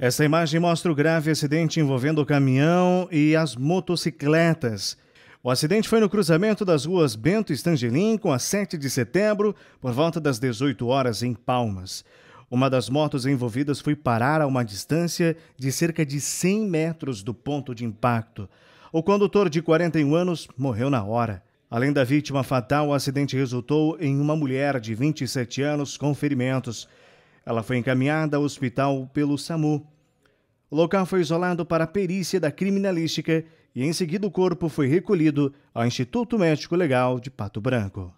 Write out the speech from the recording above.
Essa imagem mostra o grave acidente envolvendo o caminhão e as motocicletas. O acidente foi no cruzamento das ruas Bento e Estangelim com a 7 de setembro, por volta das 18 horas em Palmas. Uma das motos envolvidas foi parar a uma distância de cerca de 100 metros do ponto de impacto. O condutor de 41 anos morreu na hora. Além da vítima fatal, o acidente resultou em uma mulher de 27 anos com ferimentos. Ela foi encaminhada ao hospital pelo SAMU. O local foi isolado para a perícia da criminalística e em seguida o corpo foi recolhido ao Instituto Médico Legal de Pato Branco.